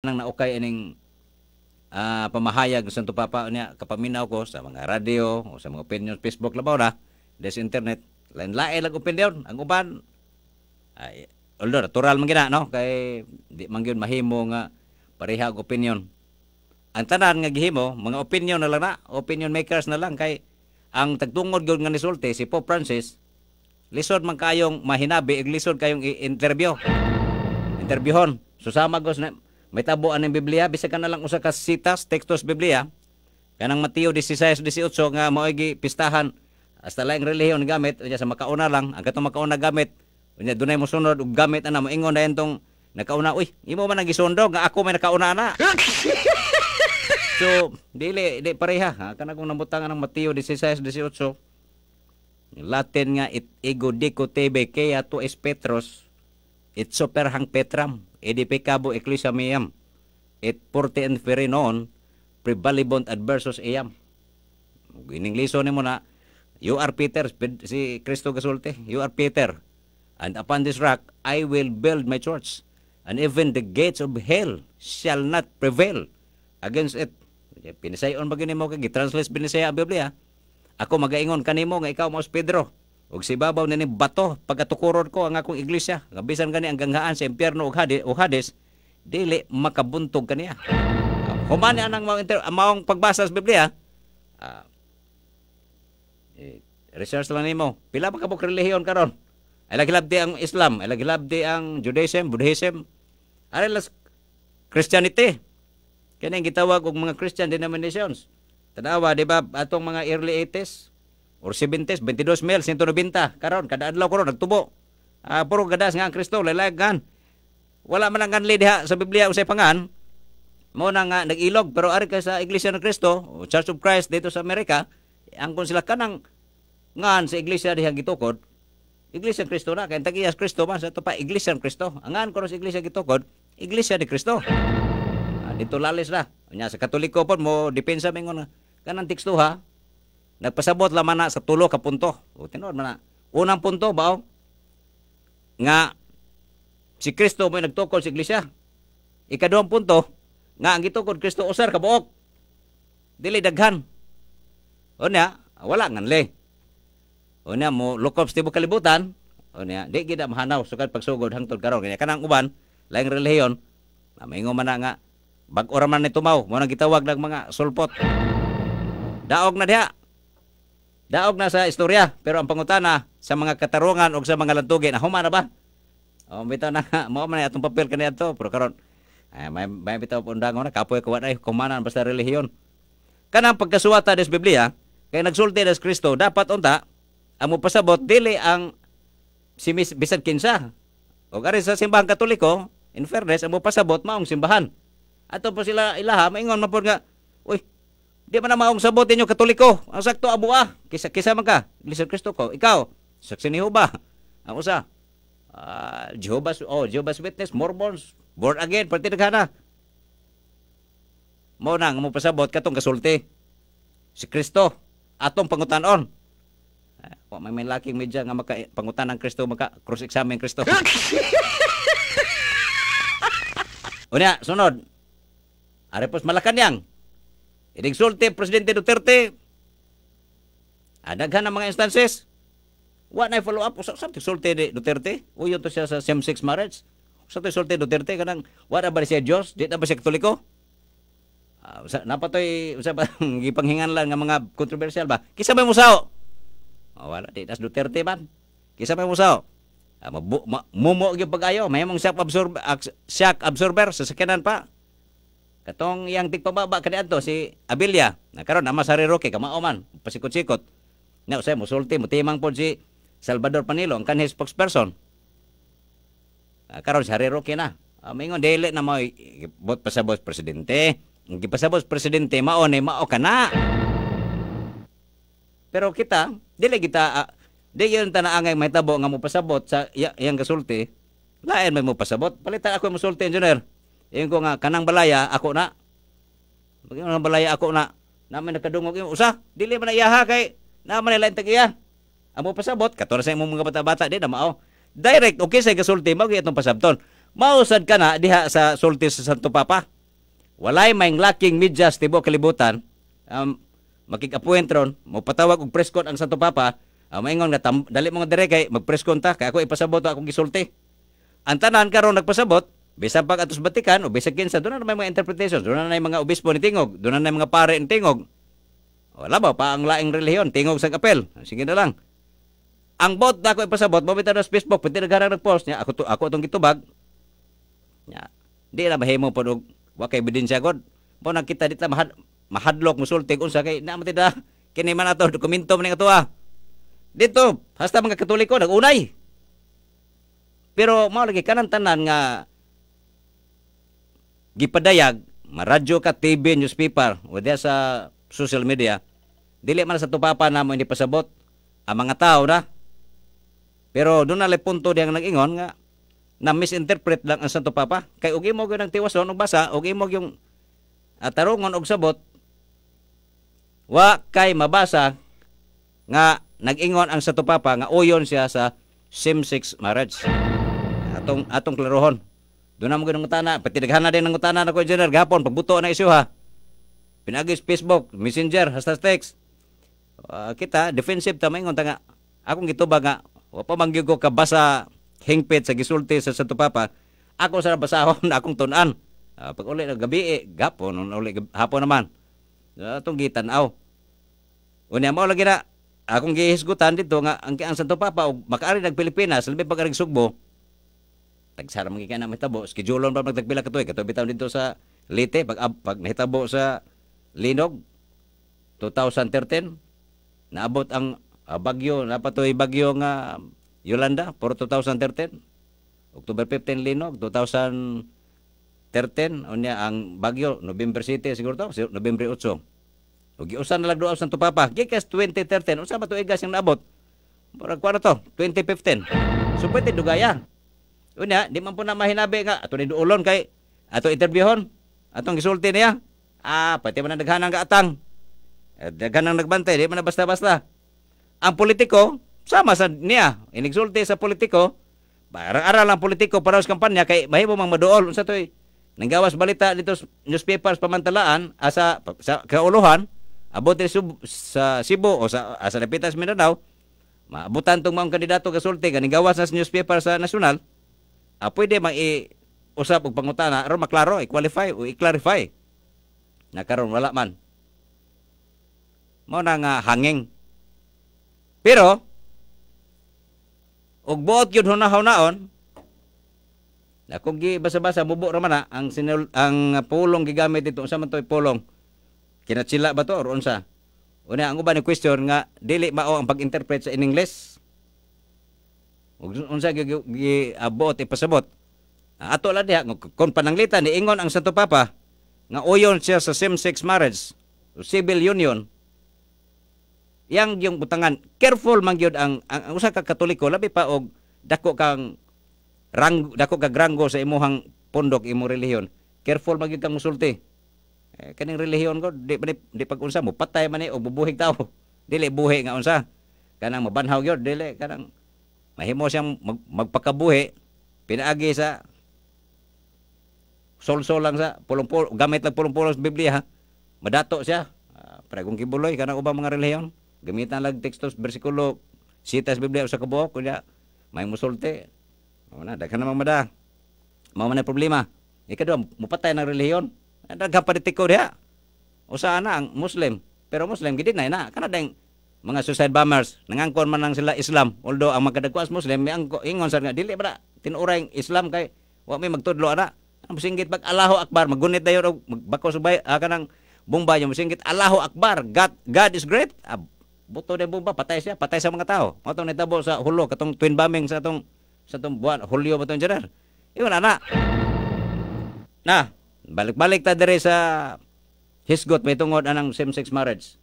nang naukay ining uh, ah, pamahayag sa to papa niya kapaminaw ko sa mga radio o sa mga opinion Facebook labaw na des internet lain lae lag opinion ang uban ay although natural man gina no kay di man gyud mahimo nga pareha og opinion ang tanan nga gihimo mga opinion na lang na opinion makers na lang kay ang tagtungod gyud nga resulte si Pope Francis lisod man kayong mahinabi ig lisod kayong i-interview interviewon susama gos na may tabuan ng Biblia bisag na lang usa ka sitas tekstos Biblia kanang Mateo 16:18 nga mao mao'y pistahan hasta laing relihiyon gamit unya sa makauna lang ang katong makauna gamit unya dunay mo sunod og gamit ana mo ingon na tong nakauna uy imo man nagisundo nga ako may nakauna na so dili di pareha ha kana kung namutangan ng Mateo 16:18 Latin nga it ego dico tebe kea to es petros it superhang petram edificabo ecclesiam iam, et porte inferi noon, prevalibond adversus iam. Gining ni mo na, you are Peter, si Kristo Gasulte, you are Peter, and upon this rock I will build my church, and even the gates of hell shall not prevail against it. Pinisayon ba mo kay gitranslate binisaya ang Biblia? Ako magaingon kanimo nga ikaw mo Pedro. Og si babaw na bato pagatukuron ko ang akong iglesia gabisan gani ang ganghaan sa impyerno og hades, o hades dili makabuntog kaniya humani anang maong, inter- maong pagbasa sa Biblia uh, eh, research lang nimo pila ba kabuk relihiyon karon ay lagilabdi ang Islam ay lagilabdi ang Judaism Buddhism are las Christianity kani ang gitawag og mga Christian denominations tanawa di ba atong mga early 80s or 70 22 mil, 190 karon kada adlaw karon nagtubo. Ah, puro gadas nga ang Kristo lalagan. Wala man ang kanli diha sa Biblia usay pangan. Mo na nag-ilog, pero ari ka sa Iglesia ng Kristo, o Church of Christ dito sa Amerika, ang kun sila kanang ngan sa Iglesia dihang gitukod, Iglesia ng Kristo na kay tagiyas Kristo man sa to pa Iglesia ng Kristo. Angan ko sa Iglesia gitukod, Iglesia ni Kristo. Ah, dito lalis na. Unya sa Katoliko pod mo depensa mo mingon kanang teksto ha, Nagpasabot laman na sa tulo ka punto. O tinod man na. Unang punto bao nga si Kristo mo nagtukol sa iglesia. Ikaduhang punto nga ang gitukod Kristo usar ka buok. Dili daghan. O niya, wala ngan le. O niya mo lukop sa tibok kalibutan. O niya, di gid mahanaw sukat pagsugod hangtod karon kanya kanang uban laing relihiyon. Namingo man na nga bag-o man ni tumaw mo nang gitawag ng mga sulpot. Daog na diha. Daog na sa istorya, pero ang pangutana sa mga katarungan o sa mga lantugi, na huma na ba? O, bitaw na, mo man atong papel kani ato pero karon ay, may, may bitaw pundang undangon na, kapoy kuwat ay kumanan basta relihiyon. Kanang pagkasuwata des Biblia, kay nagsulti des Kristo, dapat unta, amo pasabot dili ang si Miss Bisan Kinsa. O gari sa simbahan katoliko, in fairness, ang mupasabot, maong simbahan. Ato po sila ilaha, maingon mapod nga, uy, Di man na maong sabutin yung katoliko. Ang sakto abua. Ah. Kisa, kisa man ka. Lisod Kristo ko. Ikaw, saksi ni Jehovah. Ang usa. Uh, Jehovah's, oh, Jehovah's Witness, Mormons, born again, pati naghana. Mo nang mo pasabot katong kasulti. Si Kristo, atong pangutanon. Uh, wa may may laking media nga maka pangutan ang Kristo maka cross examine ang Kristo. Unya, sunod. Arepos malakan yang. Inigsulti Presidente Duterte, ah, daghan mga instances, wa na follow up usap sa sulti ni Duterte uyo to siya sa same sex marriage usap to sulti Duterte kanang wa na ba siya Dios di na ba siya katoliko uh, ah, napatoy usa gipanghingan lang nga mga controversial ba kisa may musao oh, wala di das Duterte man kisa mo musao uh, mumo gyud pagayo may mong shock absorber shock absorber sa sakinan pa Katong iyang tigpababa kaniadto si Abilia. Na karon ama sa Riroque kamao man pasikot-sikot. Na usay musulti mutimang pod si Salvador Panilo ang kanhi spokesperson. Na karon si Riroque na. Uh, dele na mo bot pasabos presidente. Ang Gipasabos presidente mao ni mao kana. Pero kita dili kita uh, ah, di yun tanaangay may tabo nga mo pasabot sa iyang kasulti. Lain may mo pasabot. Palitan ako yung musulti, engineer. Iyon ko nga, kanang balaya, ako na. Kanang balaya, ako na. Naman nakadungog yung usa. Dili man na iyaha kay naman nila tagiya. Amo pasabot, katulad sa imong mga bata-bata, di na mao. Direct, okay sa kasulti, mao itong pasabton. Mausad ka na diha sa sulti sa Santo Papa. Walay maing laking medyas tibo kalibutan. Um, makikapuentron, mupatawag og press ang Santo Papa, uh, maingon nga dali mo nga dire kay magpress ta kay ako ipasabot ako gisulti. Ang tanan karon nagpasabot, Bisan pag atos Batikan o bisan kinsa doon na may mga interpretations, doon na mga obispo ni tingog, doon na mga pare ni tingog. Wala ba pa ang laing reliyon. tingog sa kapel. Sige na lang. Ang bot na ako ipasabot, mamita na sa Facebook, pati nagharang nag-post niya, ako, to, ako itong gitubag. Ya, di na mahimo po nung wakay ebidensya god. Po nakita dito mahad, mahadlok musultig unsa kay na matida kini man ato dokumento man ato ah. Dito hasta mga katoliko nagunay. Pero mao lagi kanang tanan nga gipadayag maradyo ka TV newspaper o diya sa social media dili man sa tupapa namo hindi pasabot ang mga tao na pero doon na punto diyang nagingon nga na misinterpret lang ang Santo Papa kay ugi mo gyud ang tiwas og basa ugi mo yung atarongon og sabot wa kay mabasa nga nagingon ang Santo Papa nga uyon siya sa same-sex marriage atong atong klarohon doon na mo ganang utana. Pati naghana din ng utana na ko, engineer. Gapon, pagbuto na isyo ha. Pinagis Facebook, Messenger, hashtag text. Uh, kita, defensive tamay ngon tanga. Akong gituba nga, wapa mangyog ko kabasa hingpit sa gisulti sa Santo Papa. Ako sa basahon, akong tunan. Uh, pag uli na gabi, eh, gapon, uli hapon naman. Uh, ah, itong gitanaw. Unya mo lagi na, akong gihisgutan dito nga ang, ang Santo Papa o makaari ng Pilipinas, labi pag aring sugbo, tagsara mga na mahitabo. Schedulon pa magtagpila ka to eh. Kato bitaw dito sa Lite, pag, pag nahitabo sa Linog, 2013, naabot ang uh, bagyo, patoy bagyo nga Yolanda for 2013. October 15 Linog, 2013, unya ang bagyo, November City siguro to, November 8. Ug giusan na lang duaw sa tupapa. Gikas 2013, usa ba to igas eh, ang naabot? Para kwarto, 2015. So pwede dugayan Una, di man po na mahinabi nga. Ato ni duulon kay, ato interviewon. Atong gisulti niya. Ah, pati man ang daghanang kaatang. Eh, daghanang nagbantay, di man na basta-basta. Ang politiko, sama sa niya. Inigsulti sa politiko, parang aral ang politiko para sa kampanya kay mahimo mang maduol. Unsa to'y nanggawas balita dito newspapers pamantalaan asa ah, sa kauluhan abot ni sub, sa Cebu o sa asa ah, Lapitas Mindanao maabutan tong mga kandidato kasulti ganing gawas sa newspaper sa nasyonal ah, pwede mang i-usap og pangutana aron maklaro, i-qualify o i-clarify. Na karon wala man. Mao na nga hangin Pero og buot gyud hunahaw naon, na kung basa-basa bubo ra man ang sinul, ang pulong gigamit dito sa man toy pulong kinatsila ba to or unsa una ang uban ni question nga dili mao ang pag-interpret sa in English unsa giabot ipasabot ato la diha kon pananglitan ni ingon ang Santo Papa nga uyon siya sa same-sex marriage civil union yang yung butangan careful man gyud ang, ang, ang usa ka katoliko labi pa og dako kang rang dako ka grango sa imong pondok imong relihiyon careful man gyud kang musulti eh, kaning relihiyon ko di, di, di pag unsa mo patay man ni og bubuhig tao dili buhi nga unsa kanang mabanhaw gyud dili kanang mahimo siyang mag, magpakabuhi pinaagi sa sol-sol lang sa pulong-pulong gamit lang pulong-pulong sa Biblia madato siya uh, ah, pregong kibuloy kanang ubang mga reliyon, gamitan lang tekstos bersikulo sitas Biblia sa kabuok kunya may musulti na daghan namang mada mao man problema ikadua mupatay ng reliyon. daghan pa ko diha na ang muslim pero muslim gid na na kana mga suicide bombers nangangkon man lang sila Islam although ang magkadagwas Muslim may angko ingon sad nga dili ba tinuray Islam kay wa may magtudlo ana ang singgit pag Allahu Akbar magunit dayon og magbako subay ah, kanang bomba yung singgit Allahu Akbar God, God is great ah, buto de bomba patay siya patay sa mga tao mo nitabo sa hulo katong twin bombing sa atong sa atong buwan Hulyo ba tong Gerard iyon ana na balik-balik ta dere sa hisgot may tungod anang same-sex marriage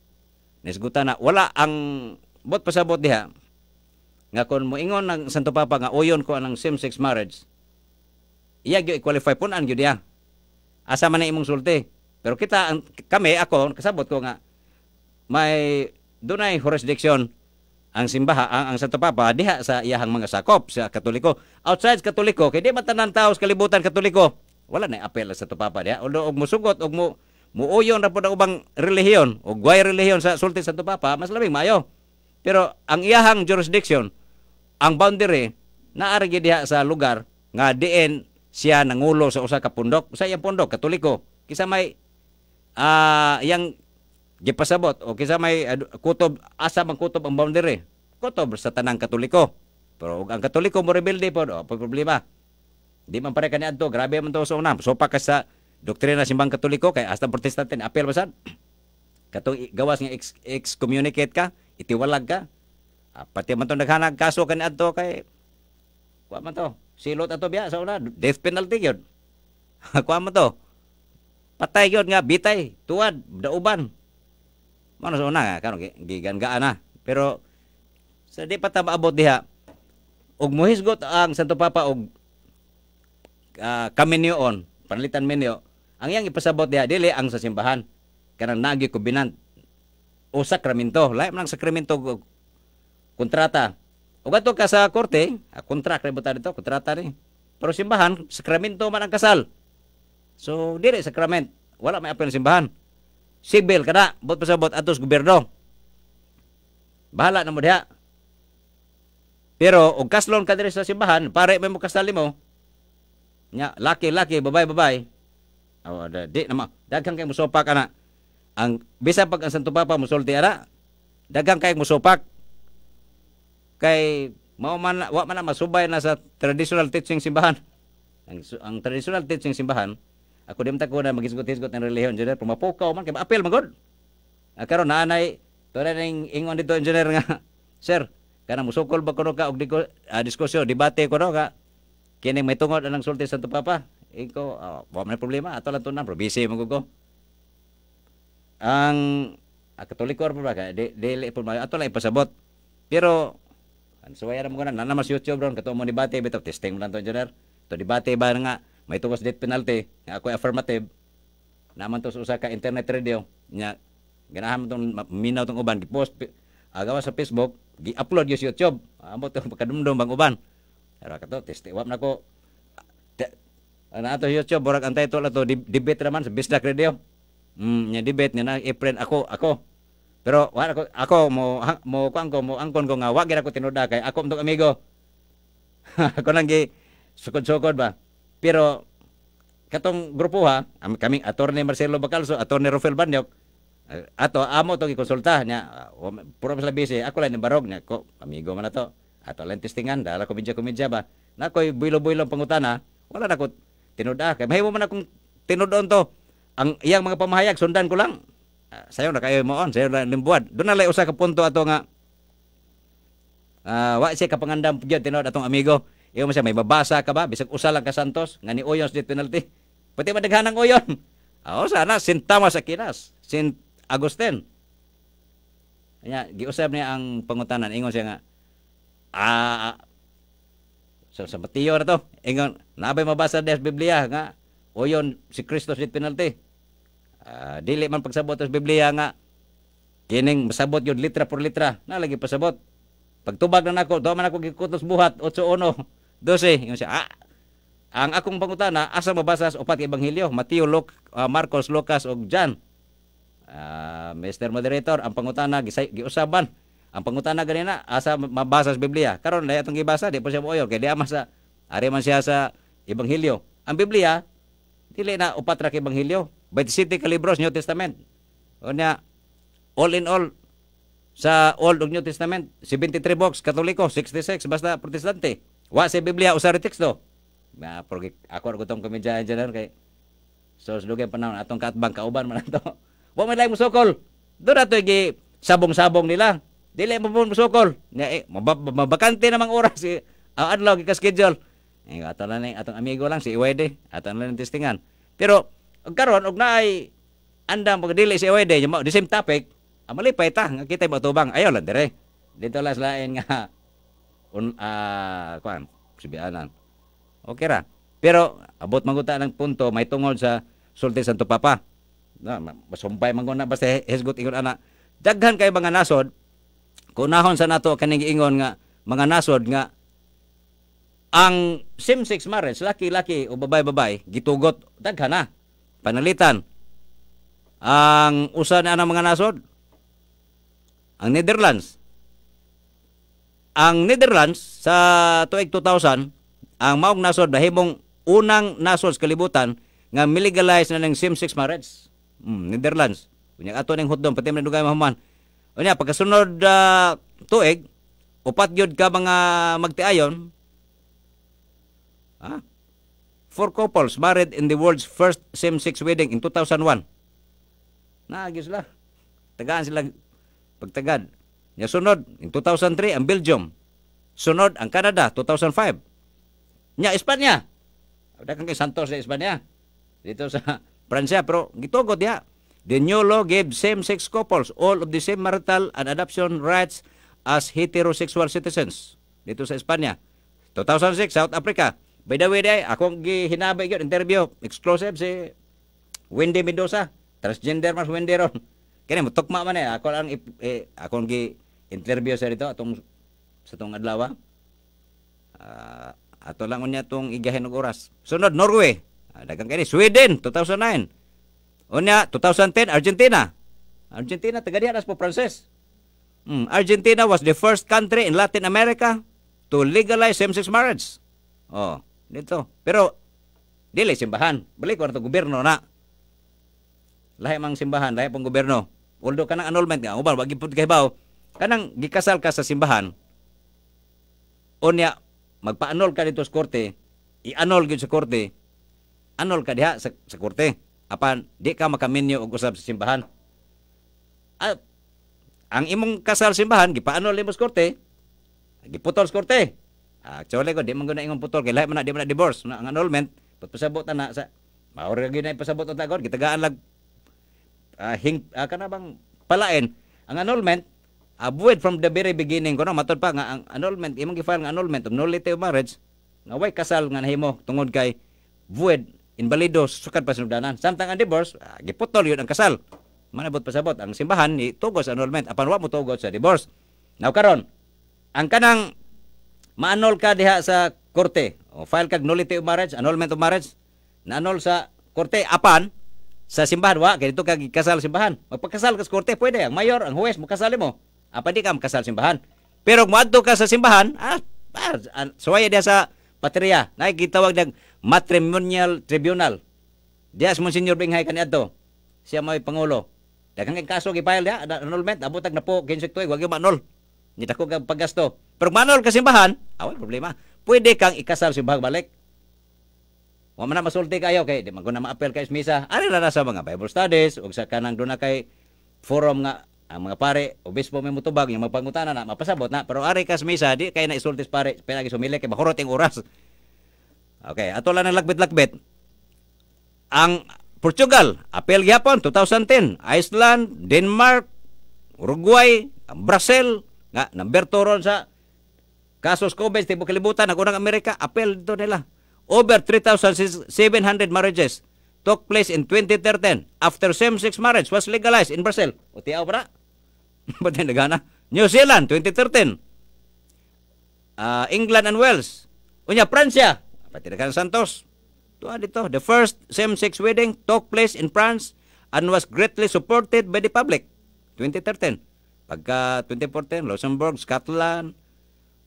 Nisgutan na, wala ang bot pasabot diha. Nga kon ingon ng Santo Papa nga uyon ko anang same-sex marriage, iya gyud i-qualify punan gyud diha. Asa man imong sulte. Pero kita ang, kami ako kasabot ko nga may dunay jurisdiction ang simbaha ang, ang Santo Papa diha sa iyahang mga sakop sa Katoliko. Outside Katoliko kay di man tanan tao sa kalibutan Katoliko. Wala na apel sa Santo Papa diha. Although og musugot og mo muoyon ra pod ang ubang relihiyon o guay relihiyon sa sulti sa Papa, mas labing maayo. Pero ang iyahang jurisdiction, ang boundary naari diha sa lugar nga diin siya nangulo sa usa ka pundok, sa iyang pundok katoliko. Kisa may uh, yang gipasabot o kisa may uh, kutob asa man kutob ang boundary. Kutob sa tanang katoliko. Pero ang katoliko mo rebelde pod, oh, problema. Di man pare kaniadto, grabe man to sa unang. So pa ka sa Doktrina simbang Katoliko kay hasta Protestante apel basad. Katong gawas nga ex excommunicate ka, itiwalag ka. Ah, pati man to naghanag kaso kan adto kay kuha man to. Silot ato biya sa una, death penalty gyud. kuha man to. Patay gyud nga bitay, tuwad, dauban. man sa una nga karon gigangaan na. Pero sa di pa ta diha, og muhisgot ang Santo Papa og uh, ah, kami niyon, panalitan minyo, ang iyang ipasabot diha dili ang sa simbahan kanang nagi kubinant o sakramento, lahi man ang sakramento kontrata. O gato ka sa korte, a ah, contract ra buta dito, kontrata ni. Pero simbahan, sakramento man ang kasal. So dili sakrament, wala may apil simbahan. civil kada, bot pasabot atos gobyerno. Bahala na mo diha. Pero og kaslon ka diri sa simbahan, pare may mo kasali mo. Nya, laki-laki, babay-babay. Oh, da, di na Daghang kay musopak ana. Ang bisa pag ang Santo Papa musulti ana, daghang kay musopak. Kay mao man wa man na masubay na sa traditional teaching simbahan. Ang, ang traditional teaching simbahan, ako dim ko na magisgot-isgot ng reliyon, jud pumapukaw man kay apil magod. Karon naanay Tora ning ingon dito engineer nga, sir, kana musukol ba kuno ka og ah, diskusyon, debate kuno ka. Kini may tungod anang sulti sa Santo Papa. Iko, oh, ah, wa may problema. Ato lang to na, probisi mo ko. Ang ah, katoliko ar pa di dili po ato lang ipasabot. Pero ang suwayara mo na na mas YouTube bro. kato mo debate bitaw testing mo lang to engineer. To debate ba nga may tuwas death penalty nga ako affirmative naman to sa usa ka internet radio nya ganahan tong minaw tong uban gipost agawa sa Facebook gi-upload yo YouTube. Amo to pagkadumdum bang uban. Pero kato testi wap nako Ana ato YouTube borak antay to lato debate naman sa Bisdak Radio. Mm, nya debate na i ako ako. Pero wa ako ako mo mo kuan ko mo angkon ko nga wa gyud ako tinuda kay ako mtong amigo. ako nang gi sukod-sukod ba. Pero katong grupo ha, kaming attorney Marcelo Bacalso, attorney Rufel Banyok, eh, ato amo to ikonsulta nya ah, puro sa bisi eh, ako lang ni barog nya ko amigo man ato ato lang testingan dala ko medyo komedya ba na koy builo-builo pangutana wala na ko tinud-a. Kay mahimo man akong tinud to. Ang iyang mga pamahayag sundan ko lang. Uh, sayo na kayo moon, sayo na limbuad. Doon na lay usa ka punto ato nga uh, wa siya kapangandam gyud tinud atong amigo. Iyo mo siya may mabasa ka ba bisag usa lang ka Santos nga ni Oyons di penalty. Pati madaghanang oyon Aw ah, sana St. Thomas Aquinas, sint Agustin. Kanya, giusab niya ang pangutanan. Ingon siya nga, ah, ah. so, sa matiyo na to. Ingon, Nabay mabasa des Biblia nga uyon si Kristo di penalty. Uh, dili man pagsabot sa Biblia nga kining masabot yun litra por litra na lagi pasabot. Pagtubag na nako, man ako gikutos buhat 8:1, 12. Yung siya, ah, ang akong pangutana asa mabasa sa upat ka ebanghelyo, Mateo, Luke, uh, Marcos, Lucas ug John. Uh, ah, Mr. Moderator, ang pangutana gisay giusaban. Ang pangutana ganina asa mabasa sa Biblia. Karon na atong gibasa di po siya moyor kay di ama sa ari man siya sa Ebanghelyo. Ang Biblia, dili na upatra ka Ebanghelyo. 27 ka libros New Testament. O niya, all in all, sa Old ug New Testament, 73 books, Katoliko, 66, basta Protestante. Wa sa Biblia, usa rin teksto. Na, ako ko tong komedya dyan kay So, sulugay pa na atong katbang kauban man ato. Wa may lain musukol. Doon ato gi sabong-sabong nila. Dili mo po musukol. Nga, eh, mabakante namang oras. Eh, ang adlaw, ka schedule ang eh, ato lang eh, atong amigo lang si Iwede, ato lang testingan. Pero og karon og naay andam pag dili si Iwede, yung the same topic, amalipay ah, ta nga kita matubang ayo lang dire. Dito lang lain eh, nga un uh, kuan sibianan. Okay ra. Pero abot maguta ng punto may tungod sa Sulte Santo Papa. Na masumpay man na basta hesgot ingon ana. Daghan kay mga nasod kunahon sa nato kaning ingon nga mga nasod nga ang same-sex marriage, laki-laki o babay-babay, gitugot, daghan na. Panalitan. Ang usa na ng mga nasod, ang Netherlands. Ang Netherlands sa tuig 2000, ang maong nasod nahimong unang nasod sa kalibutan nga milegalize na ng same-sex marriage. Mm, Netherlands. Unya ato ning hotdog pati man dugay mahuman. Unya pagkasunod uh, tuig upat gyud ka mga magtiayon four couples married in the world's first same-sex wedding in 2001. Naagi sila. Tagaan sila pagtagad. Niya sunod, in 2003, ang Belgium. Sunod, ang Canada, 2005. Nya, Espanya. Ada kang kay Santos sa Espanya. Dito sa Pransya. Pero gitugot ya. The new law gave same-sex couples all of the same marital and adoption rights as heterosexual citizens. Dito sa Espanya. 2006, South Africa. By the way, day, akong gihinabay yun, interview, exclusive si Wendy Mendoza, transgender mas Wendy ron. Kaya mo, tukma man eh, ako lang, eh, ang gi-interview sa dito, atong, sa itong adlaw. Uh, ato lang unya itong igahin og oras. Sunod, Norway. Ah, dagang kani, Sweden, 2009. Unya, 2010, Argentina. Argentina, taga diyan po Frances. Mm, Argentina was the first country in Latin America to legalize same-sex marriage. Oh. Dito. Pero, dili simbahan. Balik ko gobyerno na. Lahi mang simbahan, lahi pang gobyerno. Although kanang annulment nga, uban, wag ipod kahibaw, kanang gikasal ka sa simbahan, o niya, magpa-annul ka dito sa korte, i-annul gyud sa korte, annul ka diha sa, sa korte. Apan, di ka makaminyo og usab sa simbahan. At, ah, ang imong kasal simbahan, gipa-annul imo sa korte, giputol sa korte. Actually ah, ko, di man guna ingon putol kay lahi man na di man divorce na ang annulment pagpasabot na na sa maori gyud na ipasabot unta gid gitagaan lag uh, ah, hing uh, kana bang palain ang annulment avoid from the very beginning kuno matod pa nga ang annulment imong gi-file nga annulment of nullity of marriage nga way kasal nga nahimo tungod kay void invalido sukad pa sinugdanan samtang ang divorce uh, giputol yun ang kasal manabot pasabot ang simbahan ni tugos annulment apan wa mo tugos sa divorce now karon ang kanang maanol ka diha sa korte. O file kag nullity of marriage, annulment of marriage, naanol sa korte apan sa simbahan wa kay dito kag kasal simbahan. Magpakasal ka sa korte pwede ang mayor, ang huwes makasali mo. apan di ka makasal simbahan. Pero kung moadto ka sa simbahan, ah, ah, ah suwaya diha sa patria Nay gitawag nag matrimonial tribunal. Diya si Monsignor Binghay kaniadto. Siya may pangulo. Daghang kaso gi file dia annulment abot na po 15 tuig, wag gyud manol. Nitako kag paggasto. Pero manol ka simbahan, awal ah, problema. Pwede kang ikasal simbahan balik. Wa man masulti kayo kay di maguna maapel kay Smisa. Ari ra sa mga Bible studies ug sa kanang duna kay forum nga ang mga pare o may mutubag yung mapangutana na mapasabot na pero ari kas Smisa di kay na isultis pare pinagi sumili kay mahurot ang oras. Okay, ato lang ng lagbit-lagbit. Ang Portugal, apel gyapon 2010, Iceland, Denmark, Uruguay, Brazil, nga, number 2 ron sa kasos COVID, tibo kalibutan, nagunang Amerika, apel dito nila. Over 3,700 marriages took place in 2013 after same-sex marriage was legalized in Brazil. O tiyaw pa na? Ba't nagana? New Zealand, 2013. Uh, ah, England and Wales. Unya, Francia. Pati na Santos. Tuwa dito. The first same-sex wedding took place in France and was greatly supported by the public. 2013. Pagka 2014, Luxembourg, Scotland,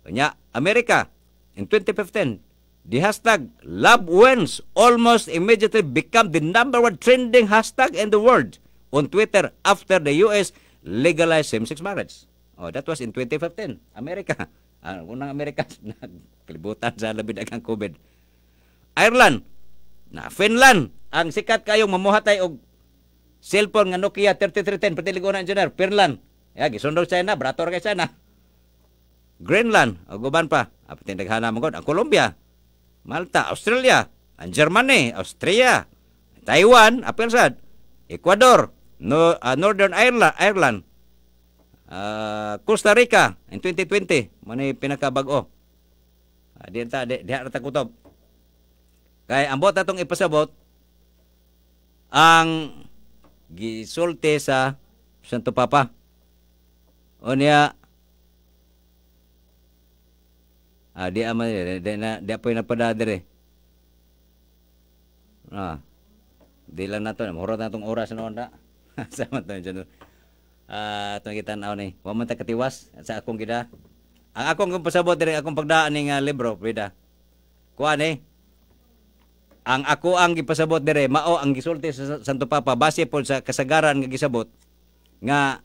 kanya, Amerika, In 2015, the hashtag love wins almost immediately became the number one trending hashtag in the world on Twitter after the US legalized same-sex marriage. Oh, that was in 2015, America. Ang uh, unang Amerika, kalibutan sa labi dagang COVID. Ireland, na Finland, ang sikat kayong mamuhatay og cellphone nga Nokia 3310, patilig unang engineer, Finland, Ya, gisundog sa na, brator kay sana. Greenland, o pa. Apatin daghana mo Ang Colombia, Malta, Australia, ang Germany, Austria, Taiwan, apil sad. Ecuador, no, uh, Northern Ireland, Ireland uh, Costa Rica in 2020, mo ni pinakabago. Uh, di ta di, di ta kutob. Kay ang bota tong ipasabot ang gisulti sa Santo Papa. O oh, niya, ah, di aman dire, di na, di apoy na pada dire. Ah, di lang nato, mahurot na itong oras noon na. Sama tayo dyan. Ah, itong kita na ni, huwag man katiwas sa akong gida. Ang ah, akong pasabot dire, akong pagdaan ng uh, libro, pweda. Kuha ni, ang ako ang gipasabot dire mao ang gisulti sa Santo Papa base po sa kasagaran nga gisabot nga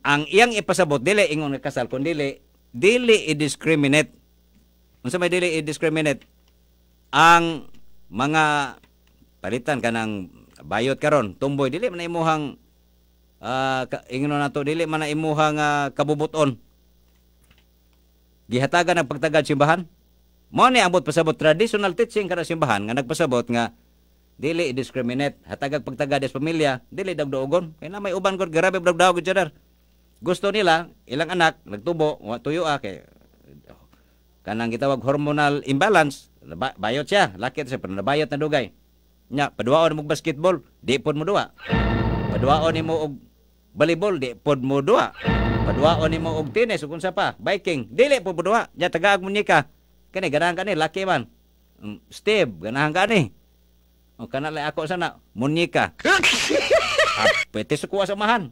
ang iyang ipasabot dili ingon nga kasal kun dili dili i-discriminate unsa may dili i-discriminate ang mga palitan kanang bayot karon tumboy dili man imuhang uh, ingon nato dili man imuhang uh, kabubuton gihatagan ang pagtagad simbahan mao ni ambot pasabot traditional teaching kada simbahan nga nagpasabot nga dili i-discriminate hatagag pagtagad sa pamilya dili dagduogon kay na may uban gud grabe dagdaog gud gusto nila ilang anak nagtubo wa tuyo a ah, kay kanang gitawag hormonal imbalance bayot siya lakit siya pero nabayot na dugay nya paduwaon mo basketball di pod mo duwa paduwaon nimo og volleyball di pod mo duwa paduwaon nimo og tennis ug unsa pa biking dili pod mo duwa nya tagaag mo ni kani ganahan ka ni laki man um, Steve ganahan ka ni o kana ako sana munika Apete ah, sa kuha sa mahan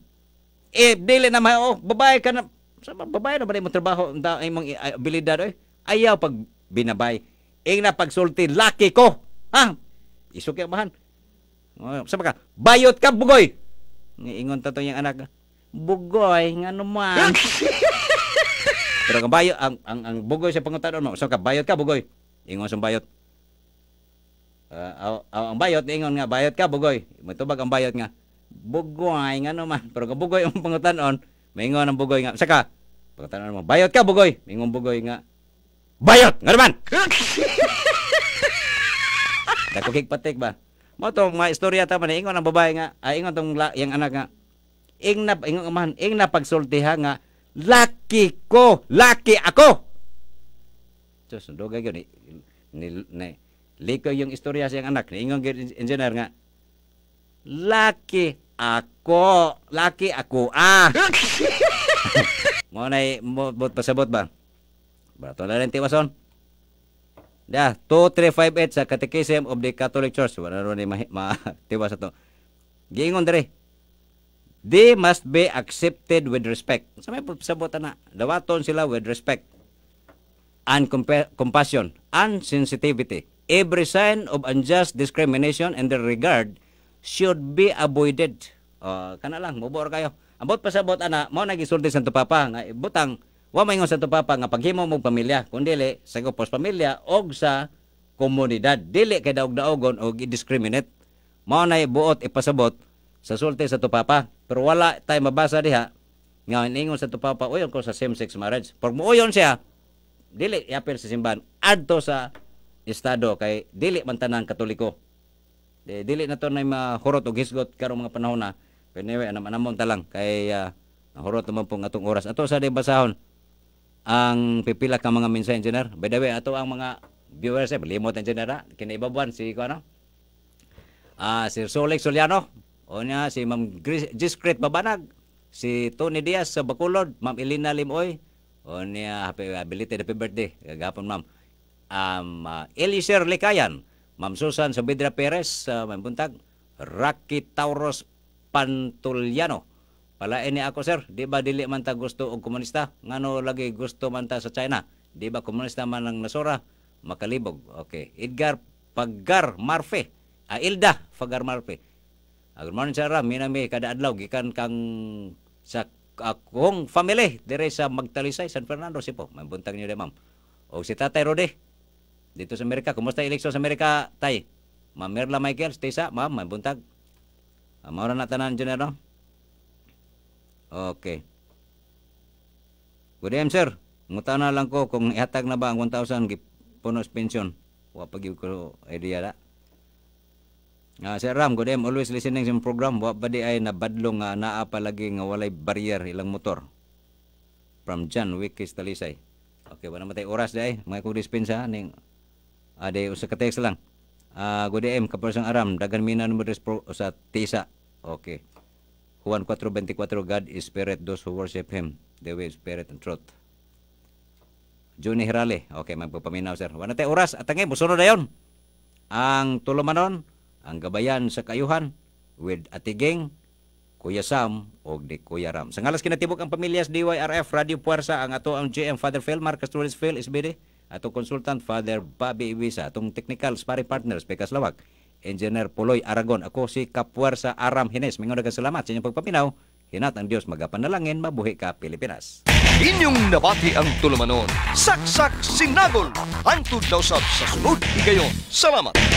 eh dili na oh, babae ka na sa babae na ba imong trabaho ang imong abilidad oy ayaw pag binabay ing na pagsulti laki ko ha isuki bahan oh, sa ka bayot ka bugoy ingon ta to yang anak bugoy ngano man pero ang bayot ang, ang, ang bugoy sa pangutanon mo sa ka bayot ka bugoy ingon sa bayot uh, ang bayot ingon nga bayot ka bugoy matubag ang bayot nga bugoy nga naman. Pero bugoy ang pangutanon, maingon ang bugoy nga. Saka, pangutanon mo, bayot ka bugoy. Maingon bugoy nga, bayot! Nga naman! Dakukig patik ba? Mo to mga istorya ta man ingon ang babae nga, ay ah, ingon tong la, yang anak nga. Ing na ingon man, ing na pagsultiha nga laki ko, laki ako. Sus, dugay gyud ni, ni, ni, liko yung istorya sa yang anak ni ingon engineer nga laki ako. Laki ako. Ah! mo na bot pasabot ba? Bato na rin tiwason. Da, 2358 sa Catechism of the Catholic Church. Wala ron ni ma, ma tiwas ato. Giingon dere. They must be accepted with respect. Sa may pasabot na. Dawaton sila with respect. And compassion. And sensitivity. Every sign of unjust discrimination and the regard should be avoided. Uh, kana lang, mubor kayo. Ambot pasabot ana, mo na gisulti sa tupapa nga ibutang wa may sa tupapa nga paghimo mong pamilya, kundi dili sa gupos pamilya og sa komunidad. Dili kay daog-daogon og i-discriminate. Mo na buot ipasabot sa sulti sa tupapa. Pero wala tayo mabasa diha nga ningon sa tupapa uyon ko sa same-sex marriage. Pag muuyon siya, dili iapil sa simbahan adto sa estado kay dili man tanang katoliko. De, eh, dili na to na mahurot o gisgot karong mga panahon na. Pero anyway, anam anamon ta lang kay uh, ah, hurot naman pong atong oras. Ato sa di basahon ang pipila ka mga mensahe engineer. By the way, ato ang mga viewers eh limot engineer kini ibabuan si ko ano. Ah, uh, si Solex Soliano, o niya si Ma'am Discreet Babanag, si Tony Diaz sa Bacolod, Ma'am Elena Limoy, o niya happy ah, belated happy birthday gagapon ma'am. Um, uh, ah, Elisir Likayan, Ma'am Susan Subidra Perez, uh, Ma'am Buntag, Rocky Tauros Pantuliano. Palain ni ako, sir. Di ba dili man ta gusto og komunista? Ngano lagi gusto man ta sa China? Di ba komunista man ang nasura? Makalibog. Okay. Edgar Pagar Marfe. Ailda ah, Pagar Marfe. Ah, good morning, sir. Ah, minami, kada adlaw, gikan kang sa akong family, dire sa Magtalisay, San Fernando, si po. Mabuntag niyo, ma'am. O si Tatay Rode, dito sa Amerika. Kumusta eleksyon sa Amerika, tay? Ma'am Merla Michael, stay sa, ma'am, may buntag. Amora ah, na tanan dyan, Okay. Good day, sir. Nguta na lang ko kung ihatag na ba ang 1,000 punos pension. Wapag ko idea da. Uh, ah, Sir Ram, good day. Always listening sa program. Wa ba di ay nabadlo nga naa palagi nga walay barrier ilang motor. From John Wickes Talisay. Okay, wala matay oras day. Mga kudis pinsa ning Ade usa ka text lang. Ah, uh, good AM kaparsang aram dagan mina number pro sa tisa. Okay. Juan 4:24 God is spirit those who worship him the way, spirit and truth. Juni Hirale. Okay, magpapaminaw sir. Wala tay oras atangay musunod dayon. Ang tulumanon, ang gabayan sa kayuhan with atigeng Kuya Sam o di Kuya Ram. Sangalas kinatibok ang pamilyas DYRF Radio Puwersa ang ato ang GM Father Phil Marcus Torres Phil SBD atong consultant Father Bobby Iwisa, atong technical sparring partners Pekas Lawag, Engineer Poloy Aragon, ako si Kapuwersa Aram Hines. Mingon salamat sa inyong pagpaminaw. Hinat ang Diyos magapanalangin, mabuhi ka Pilipinas. Inyong nabati ang tulumanon. Saksak sinagol. Hantod daw sa sunod igayon. Salamat.